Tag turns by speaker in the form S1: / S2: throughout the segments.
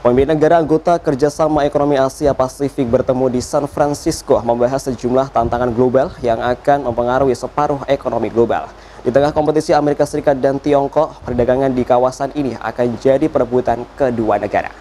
S1: Pemimpin negara anggota kerjasama ekonomi Asia Pasifik bertemu di San Francisco membahas sejumlah tantangan global yang akan mempengaruhi separuh ekonomi global. Di tengah kompetisi Amerika Serikat dan Tiongkok, perdagangan di kawasan ini akan jadi perebutan kedua negara.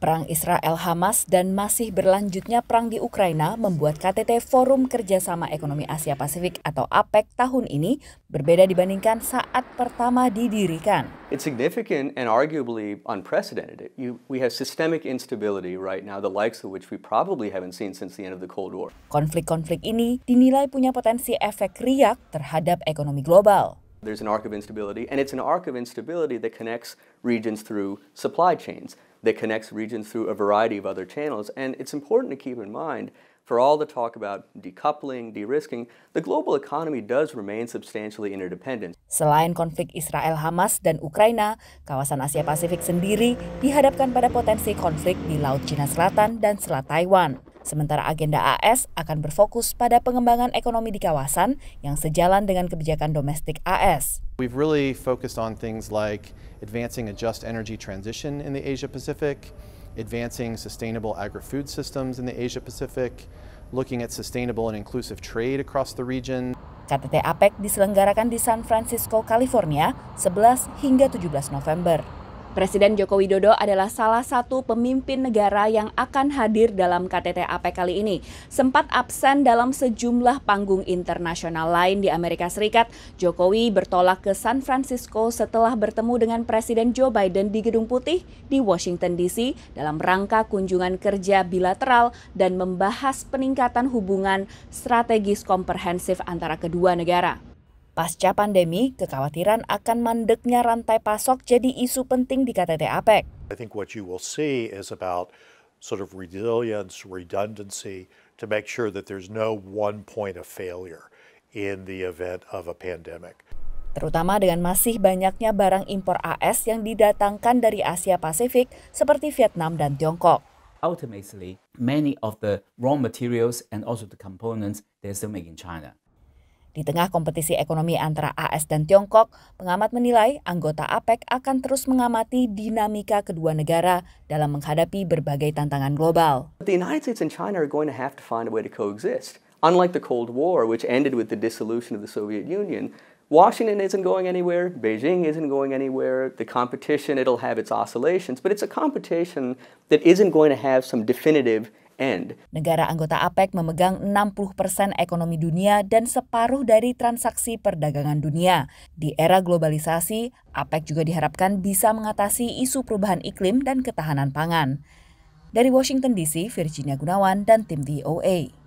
S1: Perang Israel Hamas dan masih berlanjutnya perang di Ukraina membuat KTT Forum Kerjasama Ekonomi Asia Pasifik atau APEC tahun ini berbeda dibandingkan saat pertama didirikan.
S2: It's significant and arguably unprecedented. You, we have systemic instability right now, the likes of which we probably haven't seen since the end of the Cold War.
S1: Konflik-konflik ini dinilai punya potensi efek riak terhadap ekonomi global.
S2: There's an arc of instability, and it's an arc of instability that connects regions through supply chains. that connects regions through a variety of other channels. And it's important to keep in mind for all the talk about decoupling, de-risking, the global economy does remain substantially interdependent.
S1: Selain konflik Israel Hamas dan Ukraina, kawasan Asia Pasifik sendiri dihadapkan pada potensi konflik di Laut Cina Selatan dan Selat Taiwan. Sementara agenda AS akan berfokus pada pengembangan ekonomi di kawasan yang sejalan dengan kebijakan domestik AS. We've really focused on things like advancing a just energy transition in the Asia Pacific, advancing sustainable agri-food systems in the Asia Pacific, looking at sustainable and inclusive trade across the region. KTT APEC diselenggarakan di San Francisco, California, 11 hingga 17 November. Presiden Joko Widodo adalah salah satu pemimpin negara yang akan hadir dalam KTT APEC kali ini. Sempat absen dalam sejumlah panggung internasional lain di Amerika Serikat, Jokowi bertolak ke San Francisco setelah bertemu dengan Presiden Joe Biden di Gedung Putih di Washington DC dalam rangka kunjungan kerja bilateral dan membahas peningkatan hubungan strategis komprehensif antara kedua negara. Pasca pandemi, kekhawatiran akan mandeknya rantai pasok jadi isu penting di KTT APEC. I think what you will see is about sort of resilience, redundancy to make sure that there's no one point of failure in the event of a pandemic. Terutama dengan masih banyaknya barang impor AS yang didatangkan dari Asia Pasifik seperti Vietnam dan Tiongkok. Ultimately, many of the raw materials and also the components they're still in China. Di tengah kompetisi ekonomi antara AS dan Tiongkok, pengamat menilai anggota APEC akan terus mengamati dinamika kedua negara dalam menghadapi berbagai tantangan global.
S2: The United States and China are going to have to find a way to coexist. Unlike the Cold War, which ended with the dissolution of the Soviet Union, Washington isn't going anywhere, Beijing isn't going anywhere. The competition, it'll have its oscillations, but it's a competition that isn't going to have some definitive end. Negara anggota
S1: APEC memegang 60 persen ekonomi dunia dan separuh dari transaksi perdagangan dunia. Di era globalisasi, APEC juga diharapkan bisa mengatasi isu perubahan iklim dan ketahanan pangan. Dari Washington DC, Virginia Gunawan dan tim VOA.